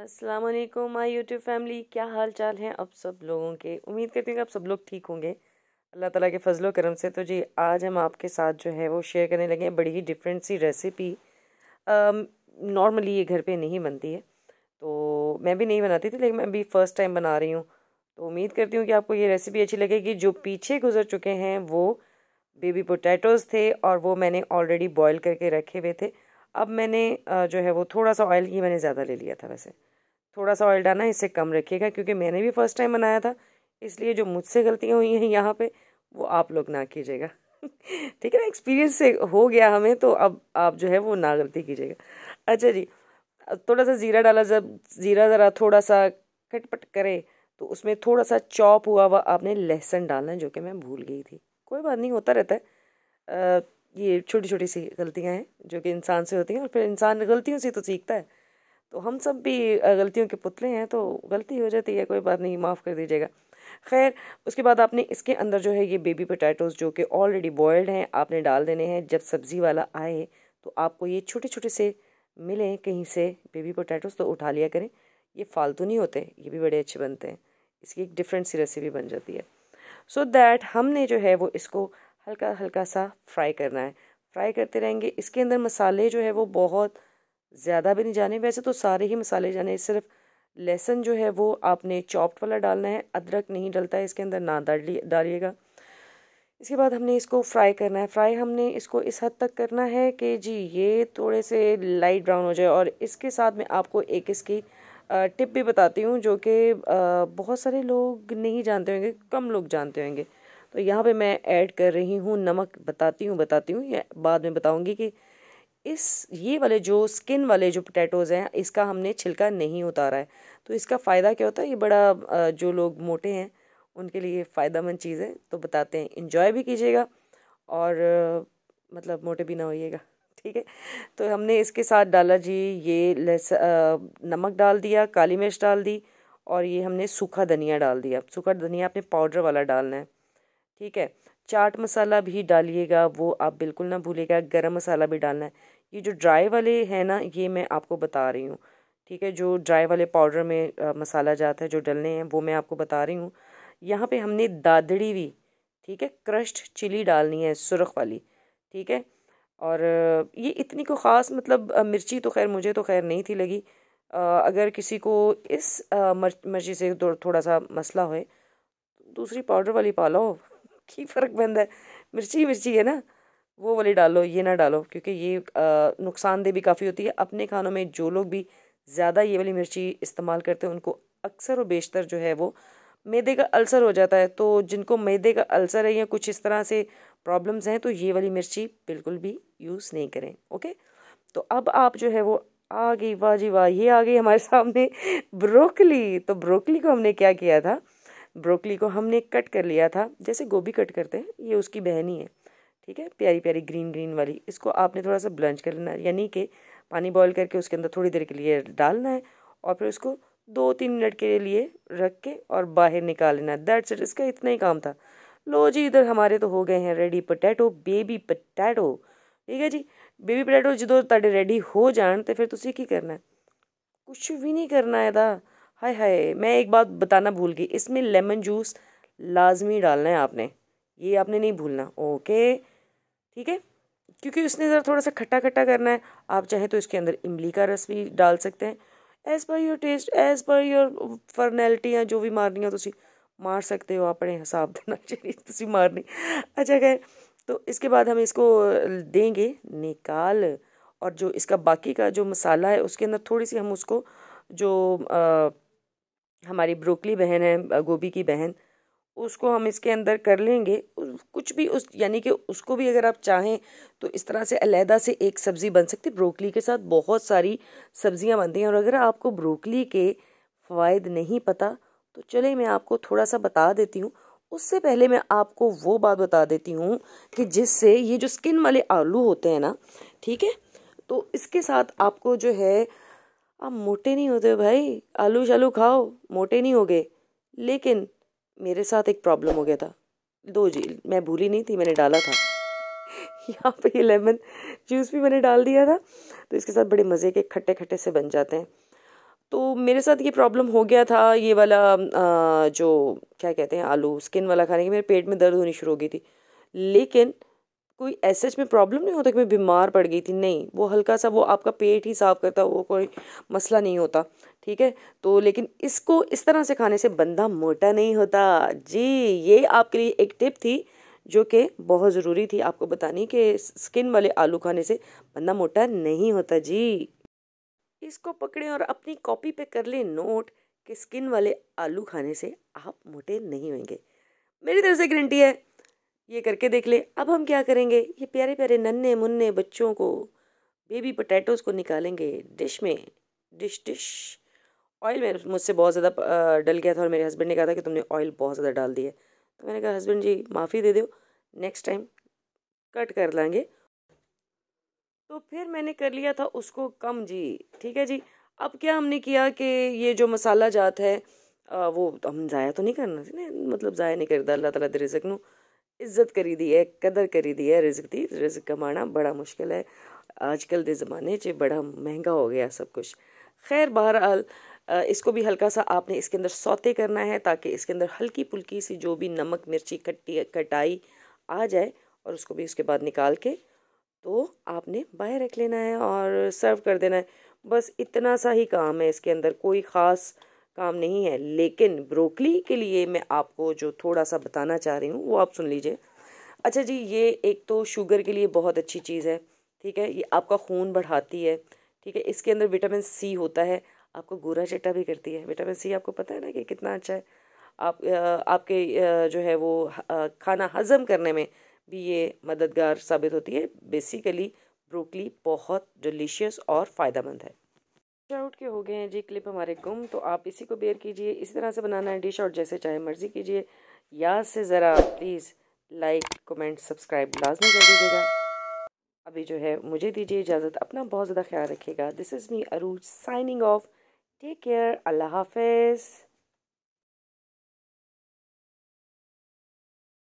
अस्सलाम वालेकुम my YouTube family क्या हाल चाल है आप सब लोगों के उम्मीद करती हूँ कि आप सब लोग ठीक होंगे अल्लाह ताला के फजलो करम से तो जी आज हम आपके साथ जो है वो शेयर करने लगे हैं बड़ी ही डिफरेंट सी रेसिपी नॉर्मली ये घर पे नहीं बनती है तो मैं भी नहीं बनाती थी लेकिन मैं अभी फ़र्स्ट टाइम बना रही हूँ तो उम्मीद करती हूँ कि आपको ये रेसिपी अच्छी लगेगी जो पीछे गुजर चुके हैं वो बेबी पोटैटोज़ थे और वो मैंने ऑलरेडी बॉयल करके रखे हुए थे अब मैंने जो है वो थोड़ा सा ऑयल ये मैंने ज़्यादा ले लिया था वैसे थोड़ा सा ऑयल डालना इससे कम रखिएगा क्योंकि मैंने भी फ़र्स्ट टाइम बनाया था इसलिए जो मुझसे गलतियाँ हुई हैं यहाँ पर वो आप लोग ना कीजिएगा ठीक है ना एक्सपीरियंस से हो गया हमें तो अब आप जो है वो ना गलती कीजिएगा अच्छा जी थोड़ा सा ज़ीरा डाला जब ज़ीरा ज़रा थोड़ा सा खटपट करे तो उसमें थोड़ा सा चॉप हुआ हुआ आपने लहसुन डालना है जो कि मैं भूल गई थी कोई बात नहीं होता रहता है ये छोटी छोटी सी गलतियाँ हैं जो कि इंसान से होती हैं और फिर इंसान गलतियों से तो सीखता है तो हम सब भी गलतियों के पुतले हैं तो गलती हो जाती है कोई बात नहीं माफ़ कर दीजिएगा खैर उसके बाद आपने इसके अंदर जो है ये बेबी पोटैटोज़ जो कि ऑलरेडी बॉयल्ड हैं आपने डाल देने हैं जब सब्ज़ी वाला आए तो आपको ये छोटे छोटे से मिलें कहीं से बेबी पोटैटोज़ तो उठा लिया करें ये फालतू नहीं होते ये भी बड़े अच्छे बनते हैं इसकी एक डिफरेंट सी रेसिपी बन जाती है सो so दैट हमने जो है वो इसको हल्का हल्का सा फ्राई करना है फ्राई करते रहेंगे इसके अंदर मसाले जो है वो बहुत ज़्यादा भी नहीं जाने वैसे तो सारे ही मसाले जाने सिर्फ लहसन जो है वो आपने चॉप्ड वाला डालना है अदरक नहीं डलता है इसके अंदर ना डालिए डालिएगा इसके बाद हमने इसको फ्राई करना है फ्राई हमने इसको इस हद तक करना है कि जी ये थोड़े से लाइट ब्राउन हो जाए और इसके साथ मैं आपको एक इसकी टिप भी बताती हूँ जो कि बहुत सारे लोग नहीं जानते होंगे कम लोग जानते होंगे तो यहाँ पे मैं ऐड कर रही हूँ नमक बताती हूँ बताती हूँ बाद में बताऊँगी कि इस ये वाले जो स्किन वाले जो पोटैटोज़ हैं इसका हमने छिलका नहीं उतारा है तो इसका फ़ायदा क्या होता है ये बड़ा जो लोग मोटे हैं उनके लिए फ़ायदा मंद चीज़ है तो बताते हैं इन्जॉय भी कीजिएगा और मतलब मोटे भी ना होइएगा ठीक है तो हमने इसके साथ डाला जी ये लहस नमक डाल दिया काली मिर्च डाल दी और ये हमने सूखा धनिया डाल दिया सूखा धनिया आपने पाउडर वाला डालना है ठीक है चाट मसाला भी डालिएगा वो आप बिल्कुल ना भूलिएगा गरम मसाला भी डालना है ये जो ड्राई वाले हैं ना ये मैं आपको बता रही हूँ ठीक है जो ड्राई वाले पाउडर में आ, मसाला जाता है जो डलने हैं वो मैं आपको बता रही हूँ यहाँ पे हमने दादड़ी भी ठीक है क्रश्ड चिली डालनी है सुरख वाली ठीक है और ये इतनी को ख़ास मतलब मिर्ची तो खैर मुझे तो खैर नहीं थी लगी आ, अगर किसी को इस मर्ची से थोड़ा सा मसला हो दूसरी पाउडर वाली पा लो ही फ़र्क बनता है मिर्ची मिर्ची है ना वो वाली डालो ये ना डालो क्योंकि ये नुकसानदेह भी काफ़ी होती है अपने खानों में जो लोग भी ज़्यादा ये वाली मिर्ची इस्तेमाल करते हैं उनको अक्सर और बेशतर जो है वो मैदे का अल्सर हो जाता है तो जिनको मैदे का अल्सर है या कुछ इस तरह से प्रॉब्लम्स हैं तो ये वाली मिर्ची बिल्कुल भी यूज़ नहीं करें ओके तो अब आप जो है वो आ गई वाह जी वाह ये आ गई हमारे सामने ब्रोकली तो ब्रोकली को हमने क्या किया था ब्रोकली को हमने कट कर लिया था जैसे गोभी कट करते हैं ये उसकी बहन ही है ठीक है प्यारी प्यारी ग्रीन ग्रीन वाली इसको आपने थोड़ा सा ब्लंच कर लेना यानी कि पानी बॉयल करके उसके अंदर थोड़ी देर के लिए डालना है और फिर उसको दो तीन मिनट के लिए रख के और बाहर निकाल लेना दैट्स इट इसका इतना ही काम था लो जी इधर हमारे तो हो गए हैं रेडी पोटैटो बेबी पोटैटो ठीक है जी ਬੇਬੀ ਪੋਟੈਟੋ ਜਦੋਂ हो जाए तो फिर ਤੇ तो ਫਿਰ करना है कुछ भी नहीं करना है ਇਹਦਾ हाय हाय मैं एक बात बताना भूल गई इसमें लेमन जूस लाजमी डालना है आपने ये आपने नहीं भूलना ओके ठीक है क्योंकि उसने ज़रा थोड़ा सा खट्टा खट्टा करना है आप चाहें तो इसके अंदर इमली का रस भी डाल सकते हैं as per your taste as per your personality या जो भी मारनी हो तुम तो मार सकते हो अपने हिसाब देना चाहिए तुम तो मारनी अच्छा खैर तो इसके बाद हम इसको देंगे निकाल और जो इसका बाकी का जो मसाला है उसके अंदर थोड़ी सी हम उसको जो आ, हमारी ब्रोकली बहन है गोभी की बहन उसको हम इसके अंदर कर लेंगे कुछ भी उस यानी कि उसको भी अगर आप चाहें तो इस तरह से अलहदा से एक सब्ज़ी बन सकती है ब्रोकली के साथ बहुत सारी सब्ज़ियाँ बनती हैं और अगर आपको ब्रोकली के फ़वाद नहीं पता तो चले मैं आपको थोड़ा सा बता देती हूँ उससे पहले मैं आपको वो बात बता देती हूँ कि जिससे ये जो स्किन वाले आलू होते हैं ना ठीक है तो इसके साथ आपको जो है आप मोटे नहीं होते भाई आलू शालू खाओ मोटे नहीं गए लेकिन मेरे साथ एक प्रॉब्लम हो गया था दो जी मैं भूली नहीं थी मैंने डाला था यहाँ पे ये लेमन जूस भी मैंने डाल दिया था तो इसके साथ बड़े मज़े के खट्टे खट्टे से बन जाते हैं तो मेरे साथ ये प्रॉब्लम हो गया था ये वाला आ, जो क्या कहते हैं आलू स्किन वाला खाने की मेरे पेट में दर्द होनी शुरू हो गई थी लेकिन कोई ऐसे में प्रॉब्लम नहीं होता कि मैं बीमार पड़ गई थी नहीं वो हल्का सा वो आपका पेट ही साफ करता वो कोई मसला नहीं होता ठीक है तो लेकिन इसको इस तरह से खाने से बंदा मोटा नहीं होता जी ये आपके लिए एक टिप थी जो कि बहुत ज़रूरी थी आपको बतानी कि स्किन वाले आलू खाने से बंदा मोटा नहीं होता जी इसको पकड़ें और अपनी कॉपी पे कर लें नोट कि स्किन वाले आलू खाने से आप मोटे नहीं होंगे मेरी तरफ से गारंटी है ये करके देख ले अब हम क्या करेंगे ये प्यारे प्यारे नन्हे मुन्ने बच्चों को बेबी पोटैटोज़ को निकालेंगे डिश में डिश डिश ऑयल में मुझसे बहुत ज़्यादा डल गया था और मेरे हस्बैंड ने कहा था कि तुमने ऑयल बहुत ज़्यादा डाल दिया तो मैंने कहा हस्बैंड जी माफ़ी दे दो नेक्स्ट टाइम कट कर लेंगे तो फिर मैंने कर लिया था उसको कम जी ठीक है जी अब क्या हमने किया कि ये जो मसाला जात है आ, वो तो हम ज़ाया तो नहीं करना ना मतलब ज़ाया नहीं करता अल्लाह ताला दे रिजक इज्जत करी दी है कदर करी दी है रिज्क दी रिज्क कमाना बड़ा मुश्किल है आजकल के ज़माने से बड़ा महंगा हो गया सब कुछ खैर बहरहाल इसको भी हल्का सा आपने इसके अंदर सौते करना है ताकि इसके अंदर हल्की पुल्की सी जो भी नमक मिर्ची कट्टी कटाई आ जाए और उसको भी उसके बाद निकाल के तो आपने बाहर रख लेना है और सर्व कर देना है बस इतना सा ही काम है इसके अंदर कोई ख़ास काम नहीं है लेकिन ब्रोकली के लिए मैं आपको जो थोड़ा सा बताना चाह रही हूँ वो आप सुन लीजिए अच्छा जी ये एक तो शुगर के लिए बहुत अच्छी चीज़ है ठीक है ये आपका खून बढ़ाती है ठीक है इसके अंदर विटामिन सी होता है आपको गोरा चट्टा भी करती है विटामिन सी आपको पता है ना कि कितना अच्छा है आप आपके जो है वो खाना हज़म करने में भी ये मददगार साबित होती है बेसिकली ब्रोकली बहुत डिलीशियस और फ़ायदेमंद है आउट के हो गए हैं जी क्लिप हमारे गुम तो आप इसी को बेयर कीजिए इसी तरह से बनाना है डिश आउट जैसे चाहे मर्जी कीजिए याद से ज़रा प्लीज़ लाइक कमेंट सब्सक्राइब लाजमी कर दीजिएगा अभी जो है मुझे दीजिए इजाज़त अपना बहुत ज़्यादा ख्याल रखिएगा this is me Arooj signing off take care अल्लाह हाफिज़